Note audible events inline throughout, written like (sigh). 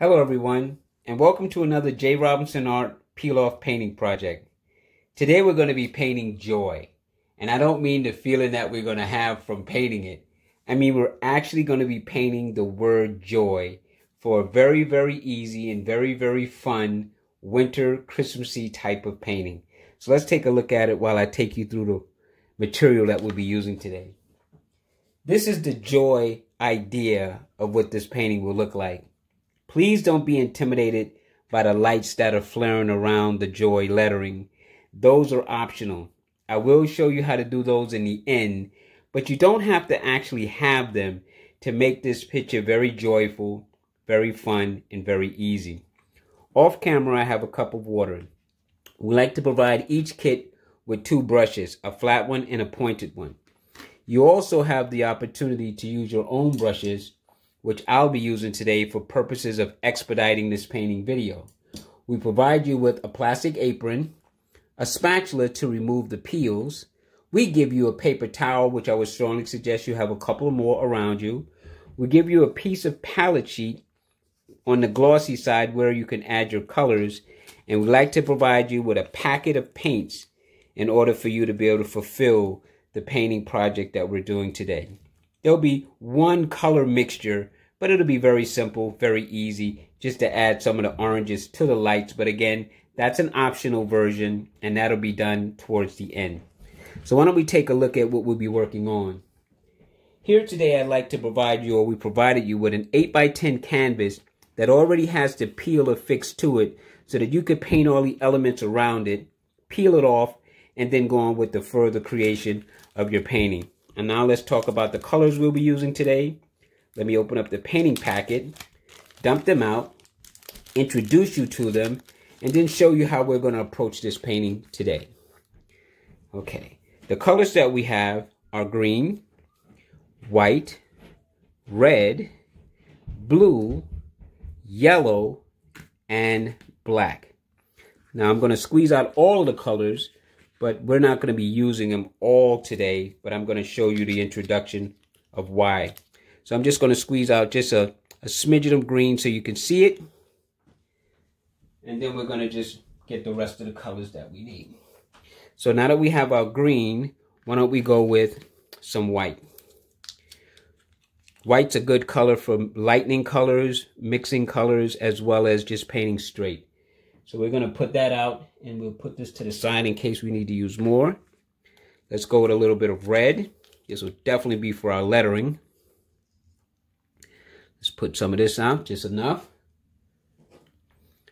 Hello everyone and welcome to another J. Robinson Art Peel Off Painting Project. Today we're going to be painting joy and I don't mean the feeling that we're going to have from painting it. I mean we're actually going to be painting the word joy for a very very easy and very very fun winter Christmassy type of painting. So let's take a look at it while I take you through the material that we'll be using today. This is the joy idea of what this painting will look like. Please don't be intimidated by the lights that are flaring around the joy lettering. Those are optional. I will show you how to do those in the end, but you don't have to actually have them to make this picture very joyful, very fun, and very easy. Off camera, I have a cup of water. We like to provide each kit with two brushes, a flat one and a pointed one. You also have the opportunity to use your own brushes which I'll be using today for purposes of expediting this painting video. We provide you with a plastic apron, a spatula to remove the peels. We give you a paper towel, which I would strongly suggest you have a couple more around you. We give you a piece of palette sheet on the glossy side where you can add your colors. And we like to provide you with a packet of paints in order for you to be able to fulfill the painting project that we're doing today. There'll be one color mixture but it'll be very simple, very easy just to add some of the oranges to the lights. But again, that's an optional version and that'll be done towards the end. So why don't we take a look at what we'll be working on. Here today I'd like to provide you, or we provided you with an 8x10 canvas that already has the peel affixed to it so that you could paint all the elements around it, peel it off, and then go on with the further creation of your painting. And now let's talk about the colors we'll be using today. Let me open up the painting packet, dump them out, introduce you to them, and then show you how we're going to approach this painting today. Okay, the colors that we have are green, white, red, blue, yellow, and black. Now I'm going to squeeze out all the colors, but we're not going to be using them all today, but I'm going to show you the introduction of why so I'm just going to squeeze out just a, a smidgen of green so you can see it. And then we're going to just get the rest of the colors that we need. So now that we have our green, why don't we go with some white. White's a good color for lightening colors, mixing colors, as well as just painting straight. So we're going to put that out and we'll put this to the side in case we need to use more. Let's go with a little bit of red. This will definitely be for our lettering. Just put some of this out, just enough.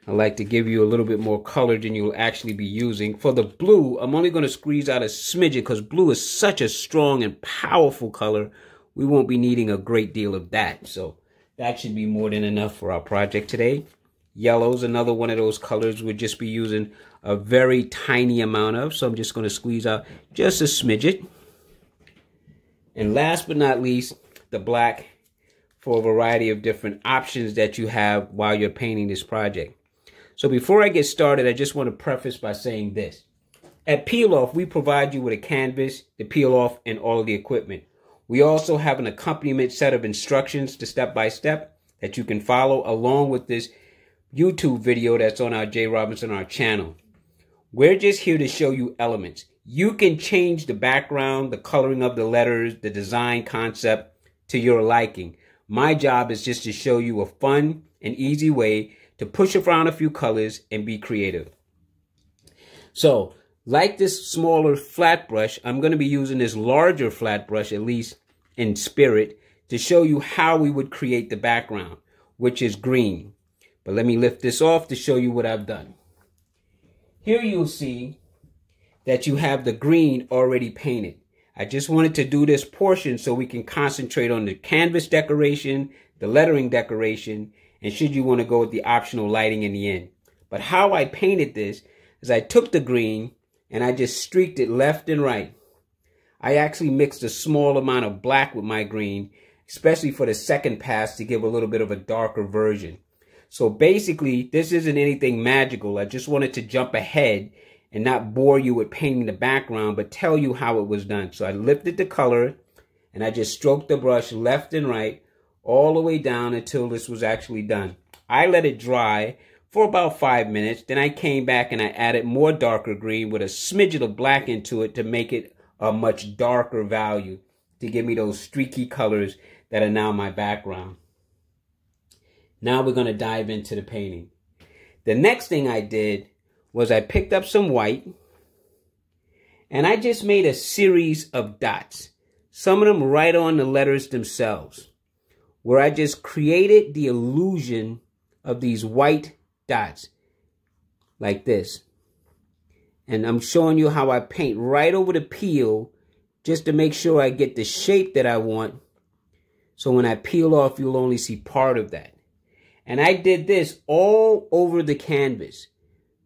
I like to give you a little bit more color than you'll actually be using. For the blue, I'm only going to squeeze out a smidget because blue is such a strong and powerful color. We won't be needing a great deal of that. So that should be more than enough for our project today. Yellow's another one of those colors we'll just be using a very tiny amount of. So I'm just going to squeeze out just a smidget. And last but not least, the black for a variety of different options that you have while you're painting this project. So before I get started, I just want to preface by saying this. At Peel Off, we provide you with a canvas, the peel off, and all of the equipment. We also have an accompaniment set of instructions to step by step that you can follow along with this YouTube video that's on our Jay Robinson our channel. We're just here to show you elements. You can change the background, the coloring of the letters, the design concept to your liking. My job is just to show you a fun and easy way to push around a few colors and be creative. So like this smaller flat brush, I'm going to be using this larger flat brush, at least in spirit, to show you how we would create the background, which is green. But let me lift this off to show you what I've done. Here you'll see that you have the green already painted. I just wanted to do this portion so we can concentrate on the canvas decoration, the lettering decoration, and should you want to go with the optional lighting in the end. But how I painted this is I took the green and I just streaked it left and right. I actually mixed a small amount of black with my green, especially for the second pass to give a little bit of a darker version. So basically, this isn't anything magical. I just wanted to jump ahead and not bore you with painting the background, but tell you how it was done. So I lifted the color and I just stroked the brush left and right all the way down until this was actually done. I let it dry for about five minutes. Then I came back and I added more darker green with a smidget of black into it to make it a much darker value to give me those streaky colors that are now my background. Now we're going to dive into the painting. The next thing I did was I picked up some white and I just made a series of dots, some of them right on the letters themselves, where I just created the illusion of these white dots like this. And I'm showing you how I paint right over the peel just to make sure I get the shape that I want. So when I peel off, you'll only see part of that. And I did this all over the canvas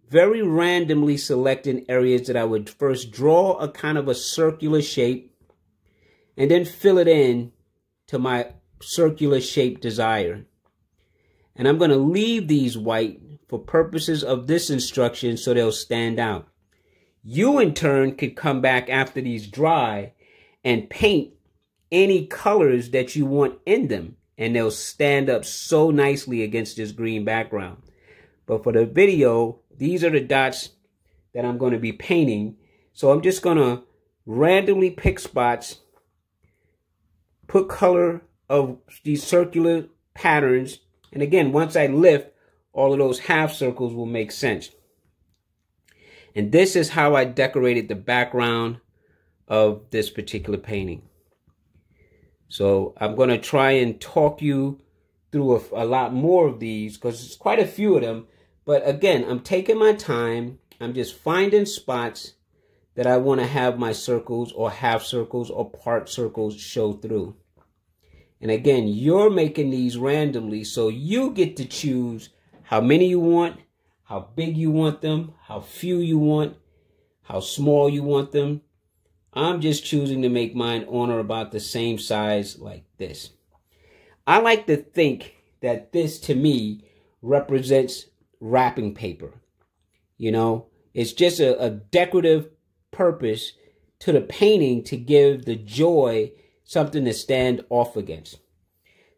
very randomly selecting areas that I would first draw a kind of a circular shape and then fill it in to my circular shape desire. And I'm going to leave these white for purposes of this instruction so they'll stand out. You in turn could come back after these dry and paint any colors that you want in them and they'll stand up so nicely against this green background. But for the video, these are the dots that I'm going to be painting. So I'm just going to randomly pick spots, put color of these circular patterns. And again, once I lift, all of those half circles will make sense. And this is how I decorated the background of this particular painting. So I'm going to try and talk you through a, a lot more of these because it's quite a few of them. But again, I'm taking my time. I'm just finding spots that I want to have my circles or half circles or part circles show through. And again, you're making these randomly, so you get to choose how many you want, how big you want them, how few you want, how small you want them. I'm just choosing to make mine on or about the same size like this. I like to think that this, to me, represents wrapping paper. You know, it's just a, a decorative purpose to the painting to give the joy something to stand off against.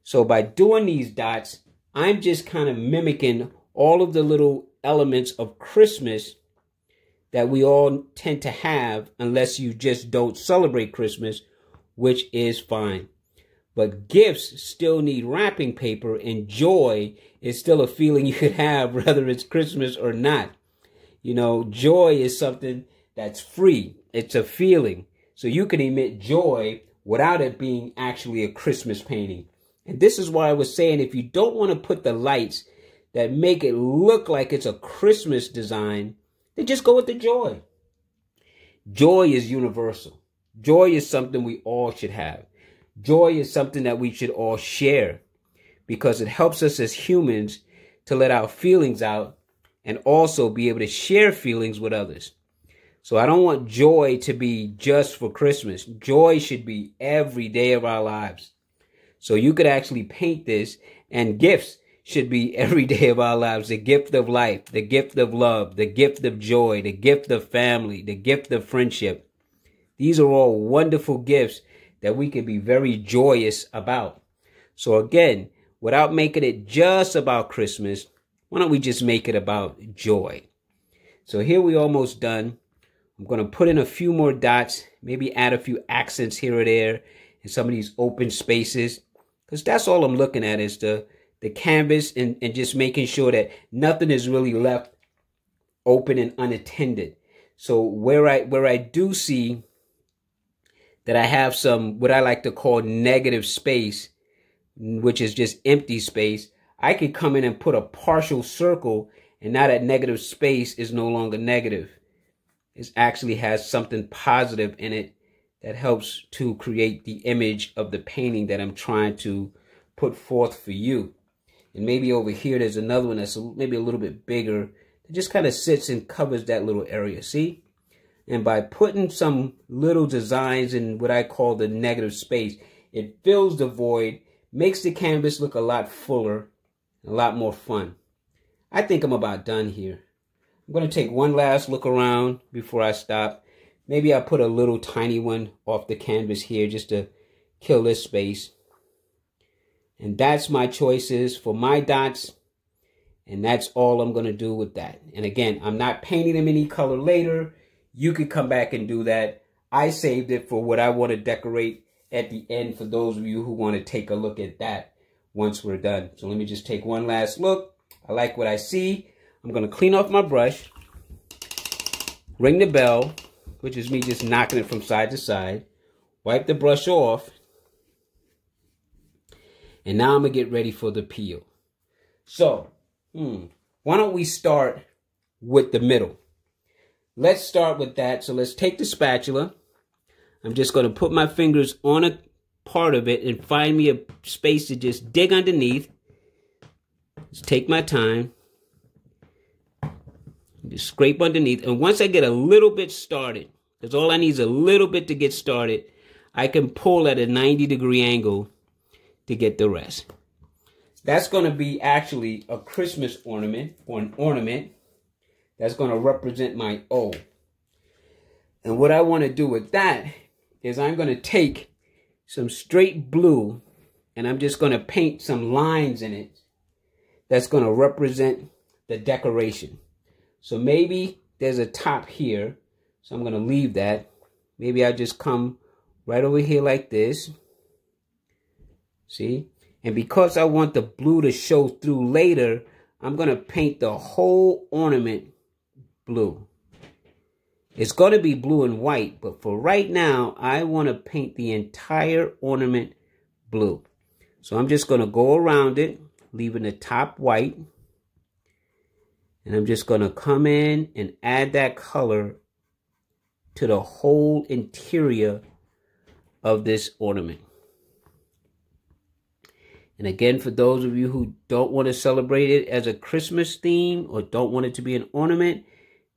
So by doing these dots, I'm just kind of mimicking all of the little elements of Christmas that we all tend to have unless you just don't celebrate Christmas, which is fine. But gifts still need wrapping paper, and joy is still a feeling you (laughs) could have, whether it's Christmas or not. You know, joy is something that's free, it's a feeling. So you can emit joy without it being actually a Christmas painting. And this is why I was saying if you don't want to put the lights that make it look like it's a Christmas design, then just go with the joy. Joy is universal. Joy is something we all should have. Joy is something that we should all share because it helps us as humans to let our feelings out and also be able to share feelings with others. So I don't want joy to be just for Christmas. Joy should be every day of our lives. So you could actually paint this and gifts should be (laughs) every day of our lives. The gift of life, the gift of love, the gift of joy, the gift of family, the gift of friendship. These are all wonderful gifts that we could be very joyous about. So again, without making it just about Christmas, why don't we just make it about joy? So here we almost done. I'm going to put in a few more dots, maybe add a few accents here or there in some of these open spaces, because that's all I'm looking at is the, the canvas and, and just making sure that nothing is really left open and unattended. So where I where I do see that I have some what I like to call negative space, which is just empty space, I could come in and put a partial circle and now that negative space is no longer negative. It actually has something positive in it that helps to create the image of the painting that I'm trying to put forth for you. And maybe over here, there's another one that's maybe a little bit bigger. It just kind of sits and covers that little area. See? And by putting some little designs in what I call the negative space, it fills the void, makes the canvas look a lot fuller, a lot more fun. I think I'm about done here. I'm going to take one last look around before I stop. Maybe I'll put a little tiny one off the canvas here just to kill this space. And that's my choices for my dots. And that's all I'm going to do with that. And again, I'm not painting them any color later. You could come back and do that. I saved it for what I want to decorate at the end for those of you who want to take a look at that once we're done. So let me just take one last look. I like what I see. I'm going to clean off my brush, ring the bell, which is me just knocking it from side to side, wipe the brush off, and now I'm going to get ready for the peel. So, hmm, why don't we start with the middle? Let's start with that. So let's take the spatula. I'm just going to put my fingers on a part of it and find me a space to just dig underneath. Just take my time. Just scrape underneath. And once I get a little bit started, because all I need is a little bit to get started, I can pull at a 90 degree angle to get the rest. That's going to be actually a Christmas ornament or an ornament. That's going to represent my O. And what I want to do with that is I'm going to take some straight blue and I'm just going to paint some lines in it that's going to represent the decoration. So maybe there's a top here. So I'm going to leave that. Maybe I'll just come right over here like this. See? And because I want the blue to show through later, I'm going to paint the whole ornament blue. It's going to be blue and white, but for right now, I want to paint the entire ornament blue. So I'm just going to go around it, leaving the top white. And I'm just going to come in and add that color to the whole interior of this ornament. And again, for those of you who don't want to celebrate it as a Christmas theme or don't want it to be an ornament,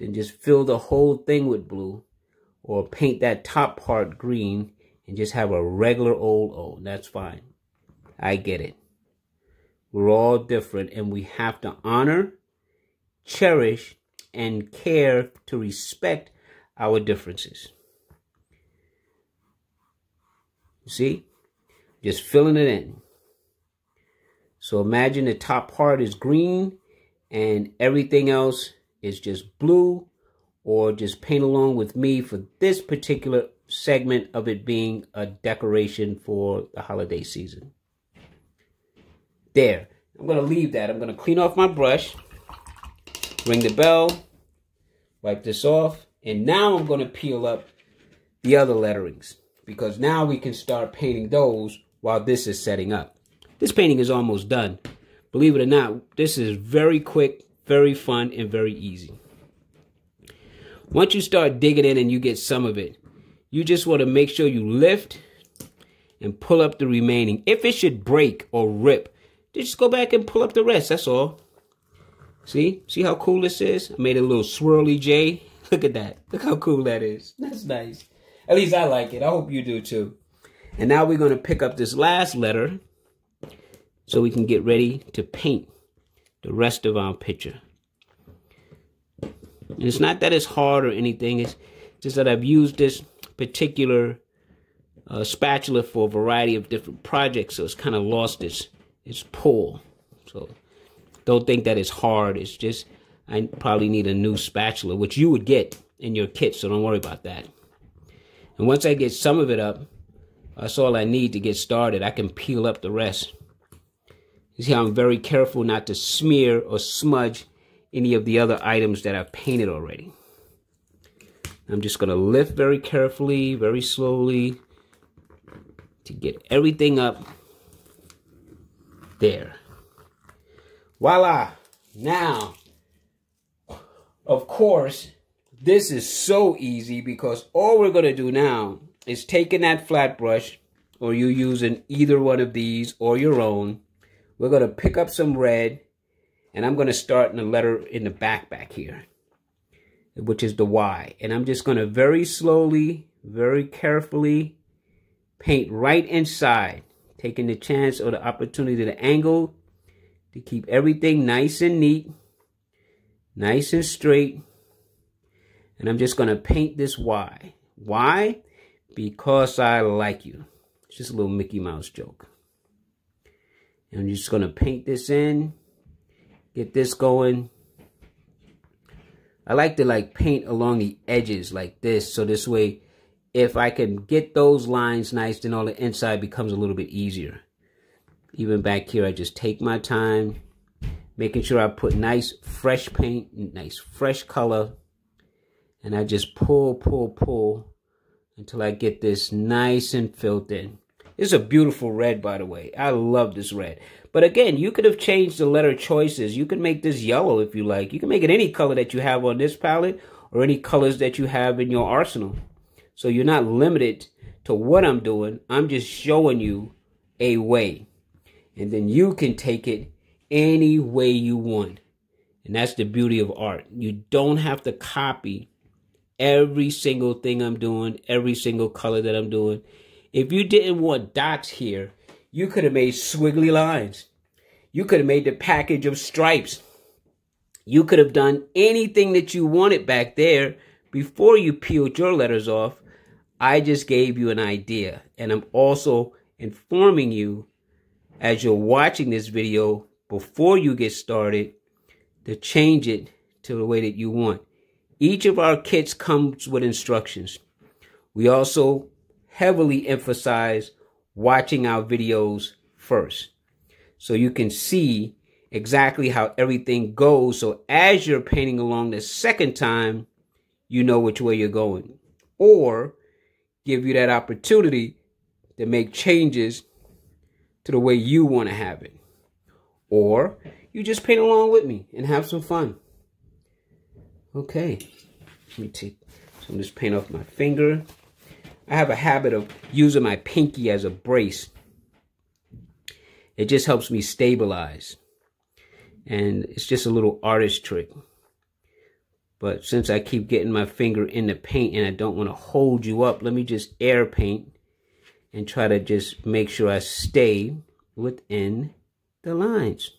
then just fill the whole thing with blue or paint that top part green and just have a regular old O. That's fine. I get it. We're all different and we have to honor, cherish, and care to respect our differences. You see? Just filling it in. So imagine the top part is green and everything else is just blue or just paint along with me for this particular segment of it being a decoration for the holiday season. There. I'm going to leave that. I'm going to clean off my brush, ring the bell, wipe this off, and now I'm going to peel up the other letterings because now we can start painting those while this is setting up. This painting is almost done. Believe it or not, this is very quick very fun and very easy. Once you start digging in and you get some of it, you just want to make sure you lift and pull up the remaining. If it should break or rip, just go back and pull up the rest. That's all. See? See how cool this is? I made a little swirly J. (laughs) Look at that. Look how cool that is. That's nice. At least I like it. I hope you do too. And now we're going to pick up this last letter so we can get ready to paint the rest of our picture. And it's not that it's hard or anything. It's just that I've used this particular uh, spatula for a variety of different projects, so it's kind of lost its its pull. So don't think that it's hard. It's just I probably need a new spatula, which you would get in your kit, so don't worry about that. And once I get some of it up, that's all I need to get started. I can peel up the rest. You see I'm very careful not to smear or smudge any of the other items that I've painted already. I'm just going to lift very carefully, very slowly to get everything up there. Voila! Now, of course, this is so easy because all we're going to do now is taking that flat brush or you using either one of these or your own we're going to pick up some red, and I'm going to start in the letter in the back back here, which is the Y. And I'm just going to very slowly, very carefully paint right inside, taking the chance or the opportunity to angle to keep everything nice and neat, nice and straight. And I'm just going to paint this Y. Why? Because I like you. It's just a little Mickey Mouse joke. I'm just going to paint this in. Get this going. I like to like paint along the edges like this. So this way, if I can get those lines nice, then all the inside becomes a little bit easier. Even back here, I just take my time. Making sure I put nice fresh paint, nice fresh color. And I just pull, pull, pull until I get this nice and filled in. This is a beautiful red, by the way. I love this red. But again, you could have changed the letter choices. You could make this yellow if you like. You can make it any color that you have on this palette or any colors that you have in your arsenal. So you're not limited to what I'm doing. I'm just showing you a way. And then you can take it any way you want. And that's the beauty of art. You don't have to copy every single thing I'm doing, every single color that I'm doing. If you didn't want dots here, you could have made swiggly lines. You could have made the package of stripes. You could have done anything that you wanted back there before you peeled your letters off. I just gave you an idea. And I'm also informing you as you're watching this video before you get started to change it to the way that you want. Each of our kits comes with instructions. We also heavily emphasize watching our videos first. So you can see exactly how everything goes. So as you're painting along the second time, you know which way you're going. Or give you that opportunity to make changes to the way you want to have it. Or you just paint along with me and have some fun. Okay. Let me take, so I'm just paint off my finger. I have a habit of using my pinky as a brace. It just helps me stabilize. And it's just a little artist trick. But since I keep getting my finger in the paint and I don't want to hold you up, let me just air paint and try to just make sure I stay within the lines.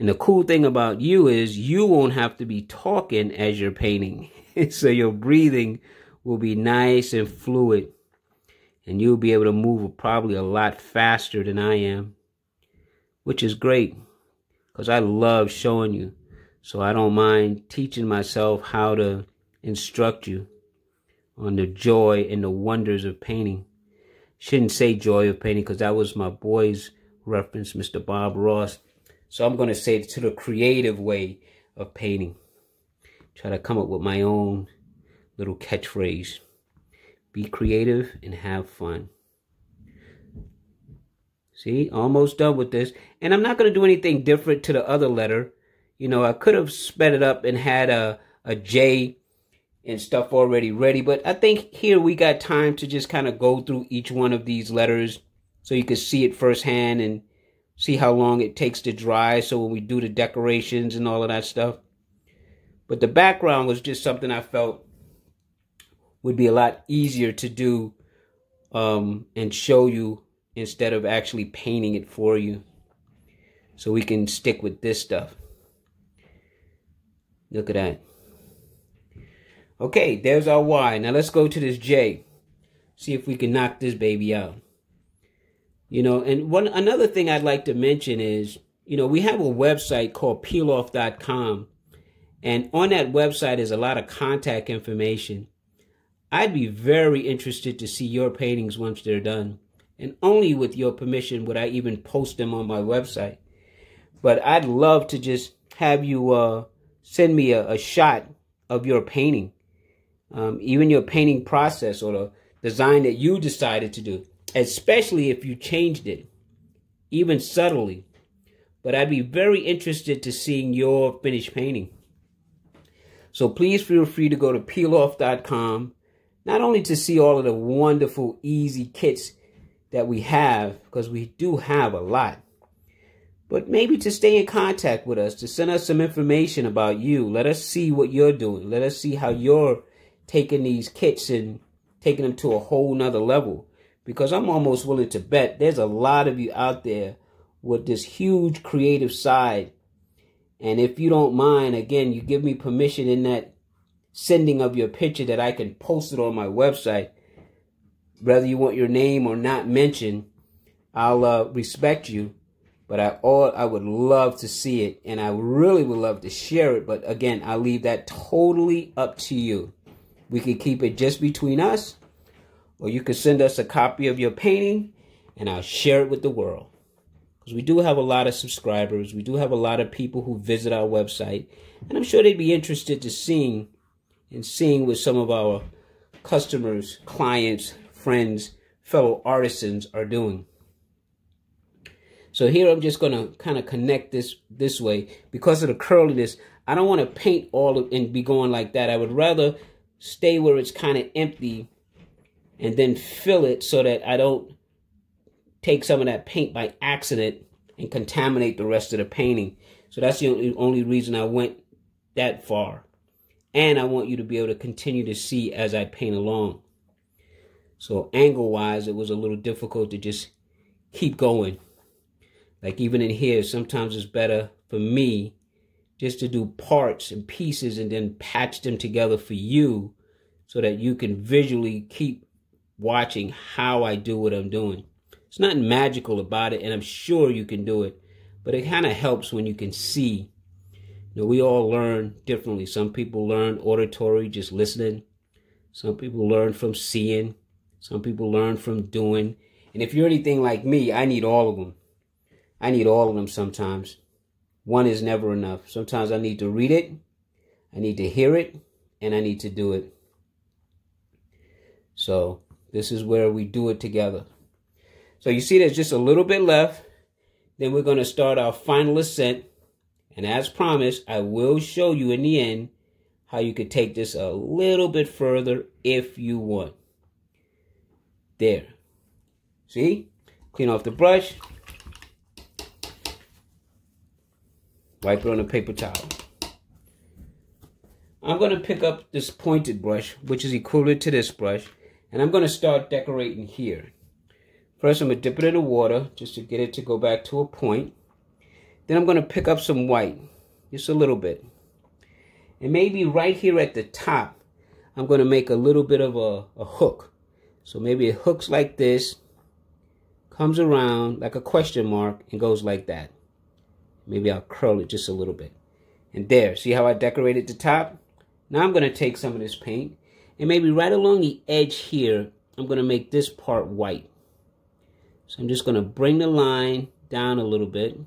And the cool thing about you is you won't have to be talking as you're painting. (laughs) so your breathing will be nice and fluid, and you'll be able to move probably a lot faster than I am, which is great because I love showing you. So I don't mind teaching myself how to instruct you on the joy and the wonders of painting. Shouldn't say joy of painting because that was my boy's reference, Mr. Bob Ross. So I'm going to say to the creative way of painting. Try to come up with my own little catchphrase be creative and have fun. See, almost done with this. And I'm not going to do anything different to the other letter. You know, I could have sped it up and had a, a J and stuff already ready. But I think here we got time to just kind of go through each one of these letters so you can see it firsthand and see how long it takes to dry. So when we do the decorations and all of that stuff. But the background was just something I felt would be a lot easier to do um, and show you instead of actually painting it for you. So we can stick with this stuff. Look at that. Okay, there's our Y. Now let's go to this J. See if we can knock this baby out. You know, and one another thing I'd like to mention is, you know, we have a website called peeloff.com. And on that website is a lot of contact information. I'd be very interested to see your paintings once they're done. And only with your permission would I even post them on my website. But I'd love to just have you uh, send me a, a, shot of your painting, um, even your painting process or the design that you decided to do, especially if you changed it, even subtly. But I'd be very interested to seeing your finished painting. So please feel free to go to peeloff.com not only to see all of the wonderful, easy kits that we have, because we do have a lot, but maybe to stay in contact with us, to send us some information about you. Let us see what you're doing. Let us see how you're taking these kits and taking them to a whole nother level. Because I'm almost willing to bet there's a lot of you out there with this huge creative side. And if you don't mind, again, you give me permission in that sending of your picture that I can post it on my website. Whether you want your name or not mentioned, I'll uh, respect you. But I all I would love to see it, and I really would love to share it. But again, I leave that totally up to you. We can keep it just between us, or you can send us a copy of your painting, and I'll share it with the world. Because we do have a lot of subscribers, we do have a lot of people who visit our website, and I'm sure they'd be interested to seeing and seeing what some of our customers, clients, friends, fellow artisans are doing. So here I'm just going to kind of connect this this way. Because of the curliness, I don't want to paint all of, and be going like that. I would rather stay where it's kind of empty and then fill it so that I don't take some of that paint by accident and contaminate the rest of the painting. So that's the only, only reason I went that far. And I want you to be able to continue to see as I paint along. So angle-wise, it was a little difficult to just keep going. Like even in here, sometimes it's better for me just to do parts and pieces and then patch them together for you so that you can visually keep watching how I do what I'm doing. It's nothing magical about it, and I'm sure you can do it, but it kind of helps when you can see you know, we all learn differently. Some people learn auditory, just listening. Some people learn from seeing. Some people learn from doing. And if you're anything like me, I need all of them. I need all of them sometimes. One is never enough. Sometimes I need to read it, I need to hear it, and I need to do it. So this is where we do it together. So you see there's just a little bit left. Then we're going to start our final ascent. And as promised, I will show you in the end how you could take this a little bit further if you want. There. See? Clean off the brush. Wipe it on a paper towel. I'm going to pick up this pointed brush, which is equivalent to this brush, and I'm going to start decorating here. First, I'm going to dip it in the water just to get it to go back to a point. Then I'm going to pick up some white, just a little bit. And maybe right here at the top, I'm going to make a little bit of a, a hook. So maybe it hooks like this, comes around like a question mark, and goes like that. Maybe I'll curl it just a little bit. And there, see how I decorated the top? Now I'm going to take some of this paint, and maybe right along the edge here, I'm going to make this part white. So I'm just going to bring the line down a little bit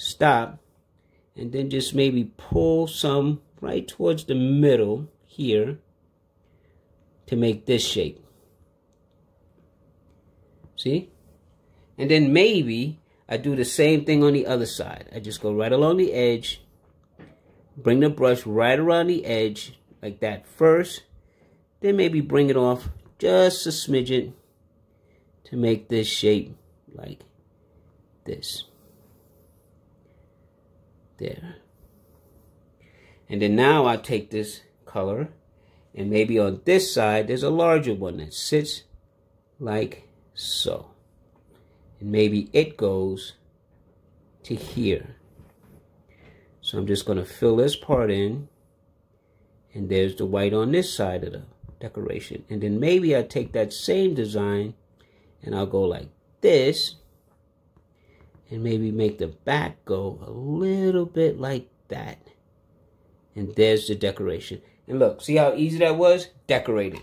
stop and then just maybe pull some right towards the middle here to make this shape. See? And then maybe I do the same thing on the other side. I just go right along the edge, bring the brush right around the edge like that first, then maybe bring it off just a smidgen to make this shape like this there. And then now I take this color and maybe on this side there's a larger one that sits like so. And maybe it goes to here. So I'm just going to fill this part in and there's the white on this side of the decoration. And then maybe I take that same design and I'll go like this and maybe make the back go a little bit like that. And there's the decoration. And look, see how easy that was? Decorated.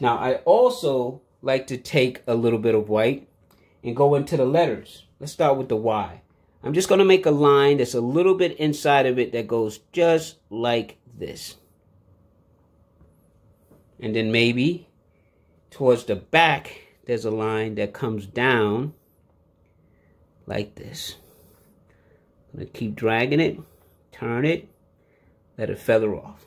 Now, I also like to take a little bit of white and go into the letters. Let's start with the Y. I'm just going to make a line that's a little bit inside of it that goes just like this. And then maybe towards the back, there's a line that comes down like this. I'm going to keep dragging it, turn it, let it feather off.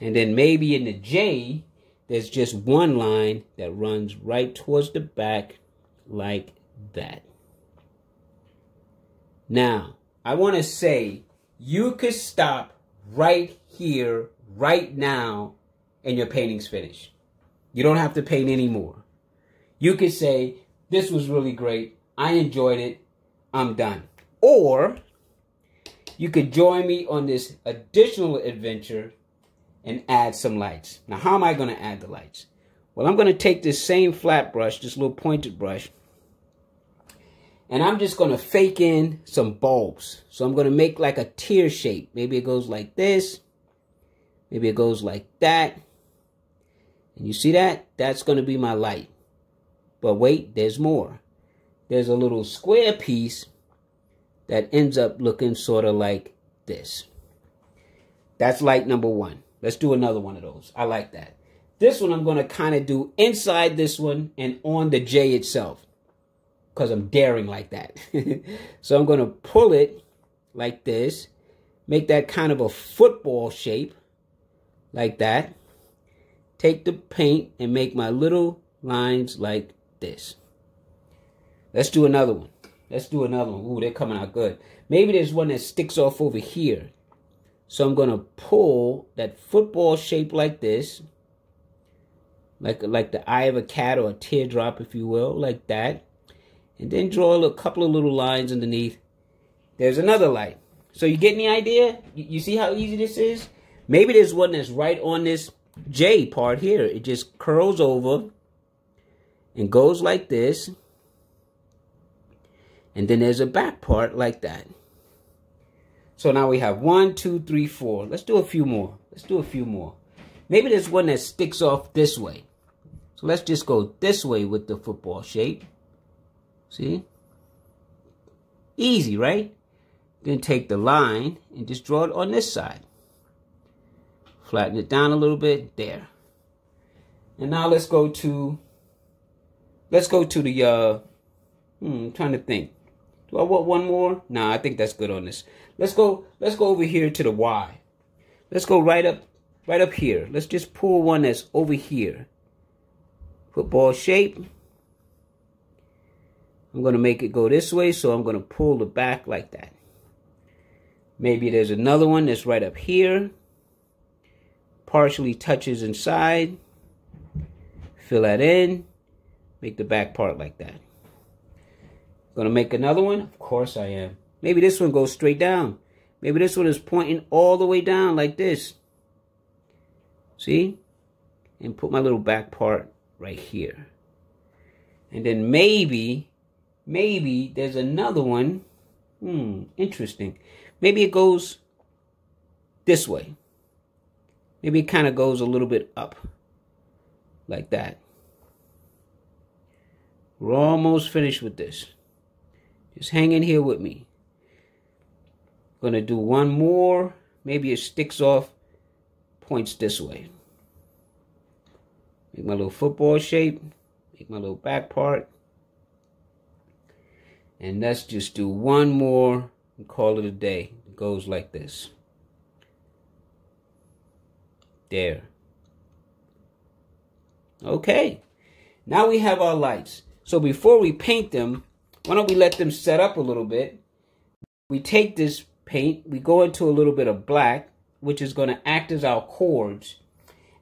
And then maybe in the J, there's just one line that runs right towards the back like that. Now, I want to say you could stop right here, right now, and your painting's finished. You don't have to paint anymore. You could say, this was really great. I enjoyed it. I'm done. Or you could join me on this additional adventure and add some lights. Now, how am I going to add the lights? Well, I'm going to take this same flat brush, this little pointed brush, and I'm just going to fake in some bulbs. So I'm going to make like a tear shape. Maybe it goes like this. Maybe it goes like that. And you see that? That's going to be my light. But wait, there's more there's a little square piece that ends up looking sort of like this. That's light number one. Let's do another one of those. I like that. This one I'm going to kind of do inside this one and on the J itself because I'm daring like that. (laughs) so I'm going to pull it like this, make that kind of a football shape like that. Take the paint and make my little lines like this. Let's do another one. Let's do another one. Ooh, they're coming out good. Maybe there's one that sticks off over here. So I'm going to pull that football shape like this. Like, like the eye of a cat or a teardrop, if you will, like that. And then draw a couple of little lines underneath. There's another light. So you get the idea? You see how easy this is? Maybe there's one that's right on this J part here. It just curls over and goes like this. And then there's a back part like that. So now we have one, two, three, four. Let's do a few more. Let's do a few more. Maybe there's one that sticks off this way. So let's just go this way with the football shape. See? Easy, right? Then take the line and just draw it on this side. Flatten it down a little bit. There. And now let's go to, let's go to the, uh, hmm, I'm trying to think. Do I want one more? Nah, I think that's good on this. Let's go, let's go over here to the Y. Let's go right up, right up here. Let's just pull one that's over here. Football shape. I'm going to make it go this way, so I'm going to pull the back like that. Maybe there's another one that's right up here. Partially touches inside. Fill that in. Make the back part like that. Gonna make another one? Of course I am. Maybe this one goes straight down. Maybe this one is pointing all the way down like this. See? And put my little back part right here. And then maybe, maybe there's another one. Hmm, interesting. Maybe it goes this way. Maybe it kind of goes a little bit up like that. We're almost finished with this. Just hang in here with me. Gonna do one more. Maybe it sticks off, points this way. Make my little football shape. Make my little back part. And let's just do one more and call it a day. It goes like this. There. Okay. Now we have our lights. So before we paint them, why don't we let them set up a little bit? We take this paint, we go into a little bit of black, which is going to act as our chords.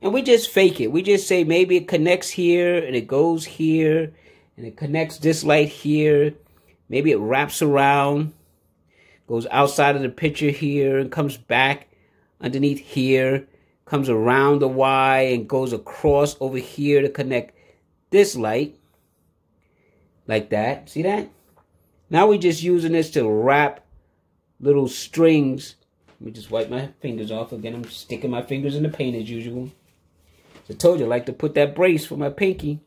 And we just fake it. We just say maybe it connects here and it goes here and it connects this light here. Maybe it wraps around, goes outside of the picture here and comes back underneath here, comes around the Y and goes across over here to connect this light like that. See that? Now we're just using this to wrap little strings. Let me just wipe my fingers off again. I'm sticking my fingers in the paint as usual. As I told you, I like to put that brace for my pinky.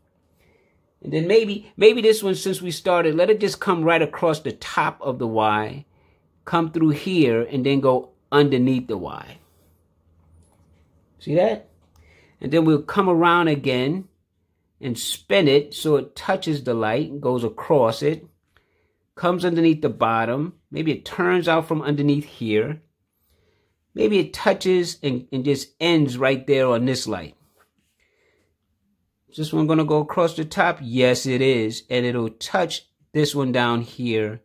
And then maybe, maybe this one, since we started, let it just come right across the top of the Y, come through here, and then go underneath the Y. See that? And then we'll come around again and spin it so it touches the light, goes across it, comes underneath the bottom. Maybe it turns out from underneath here. Maybe it touches and, and just ends right there on this light. Is this one going to go across the top? Yes, it is. And it'll touch this one down here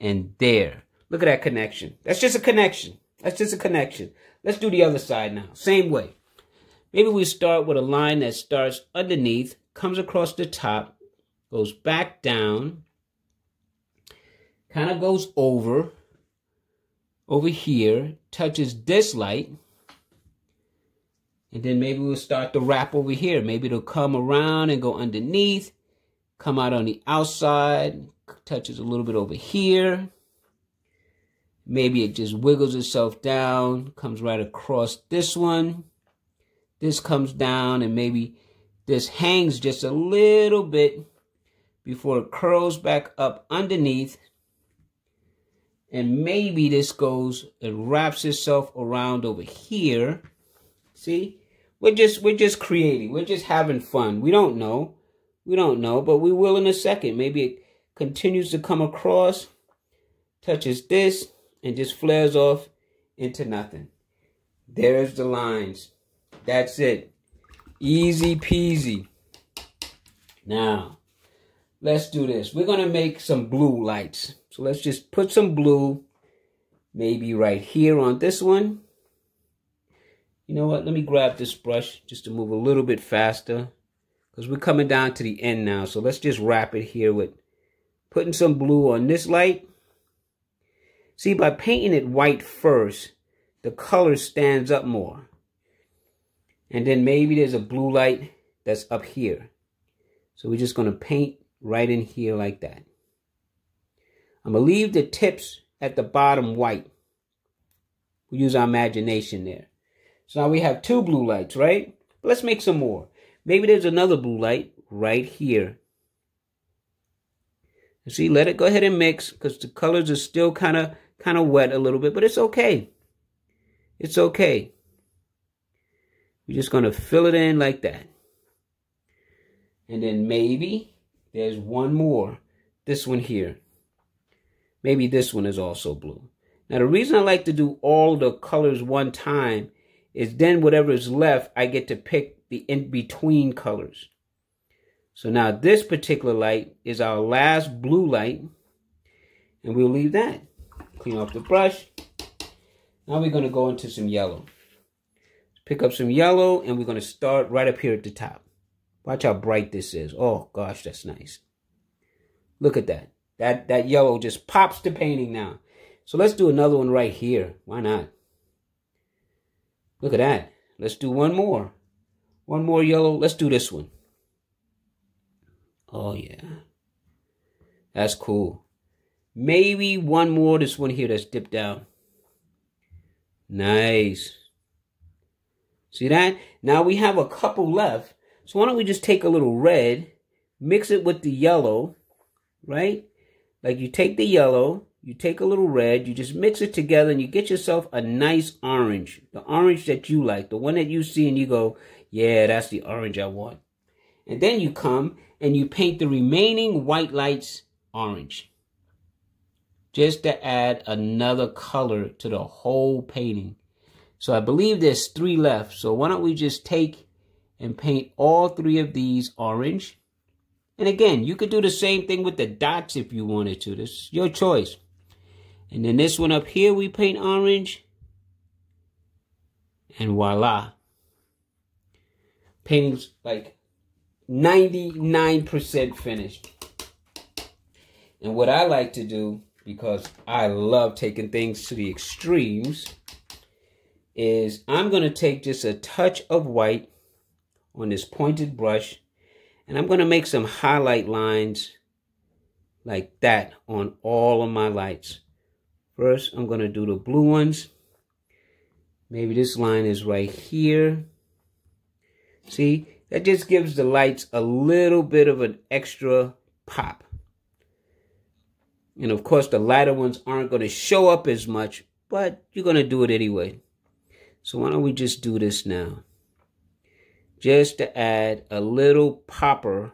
and there. Look at that connection. That's just a connection. That's just a connection. Let's do the other side now. Same way. Maybe we start with a line that starts underneath, comes across the top, goes back down, kind of goes over, over here, touches this light, and then maybe we'll start the wrap over here. Maybe it'll come around and go underneath, come out on the outside, touches a little bit over here. Maybe it just wiggles itself down, comes right across this one this comes down and maybe this hangs just a little bit before it curls back up underneath. And maybe this goes, and wraps itself around over here. See? We're just, we're just creating. We're just having fun. We don't know. We don't know, but we will in a second. Maybe it continues to come across, touches this, and just flares off into nothing. There's the lines. That's it. Easy peasy. Now, let's do this. We're going to make some blue lights. So let's just put some blue maybe right here on this one. You know what? Let me grab this brush just to move a little bit faster because we're coming down to the end now. So let's just wrap it here with putting some blue on this light. See, by painting it white first, the color stands up more. And then maybe there's a blue light that's up here. So we're just going to paint right in here like that. I'm going to leave the tips at the bottom white. We use our imagination there. So now we have two blue lights, right? let's make some more. Maybe there's another blue light right here. You see, let it go ahead and mix because the colors are still kind of kind of wet a little bit, but it's okay. It's okay. You're just going to fill it in like that. And then maybe there's one more. This one here. Maybe this one is also blue. Now the reason I like to do all the colors one time is then whatever is left, I get to pick the in-between colors. So now this particular light is our last blue light. And we'll leave that. Clean off the brush. Now we're going to go into some yellow pick up some yellow, and we're going to start right up here at the top. Watch how bright this is. Oh, gosh, that's nice. Look at that. That, that yellow just pops the painting now. So let's do another one right here. Why not? Look at that. Let's do one more. One more yellow. Let's do this one. Oh, yeah. That's cool. Maybe one more. This one here that's dipped down. Nice. See that? Now we have a couple left. So why don't we just take a little red, mix it with the yellow, right? Like you take the yellow, you take a little red, you just mix it together and you get yourself a nice orange. The orange that you like, the one that you see and you go, yeah, that's the orange I want. And then you come and you paint the remaining white lights orange. Just to add another color to the whole painting. So I believe there's three left. So why don't we just take and paint all three of these orange. And again, you could do the same thing with the dots if you wanted to. This is your choice. And then this one up here, we paint orange. And voila. Painting's like 99% finished. And what I like to do, because I love taking things to the extremes, is I'm going to take just a touch of white on this pointed brush and I'm going to make some highlight lines like that on all of my lights. First, I'm going to do the blue ones. Maybe this line is right here. See, that just gives the lights a little bit of an extra pop. And of course, the lighter ones aren't going to show up as much, but you're going to do it anyway. So why don't we just do this now? Just to add a little popper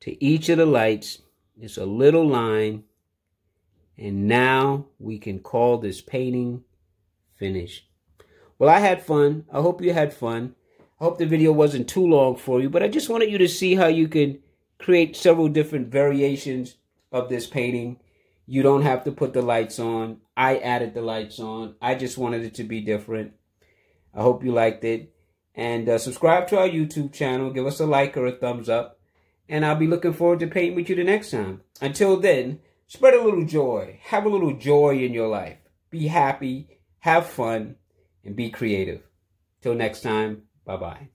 to each of the lights. It's a little line. And now we can call this painting finished. Well, I had fun. I hope you had fun. I hope the video wasn't too long for you, but I just wanted you to see how you can create several different variations of this painting. You don't have to put the lights on. I added the lights on. I just wanted it to be different. I hope you liked it. And uh, subscribe to our YouTube channel. Give us a like or a thumbs up. And I'll be looking forward to painting with you the next time. Until then, spread a little joy. Have a little joy in your life. Be happy. Have fun. And be creative. Till next time, bye-bye.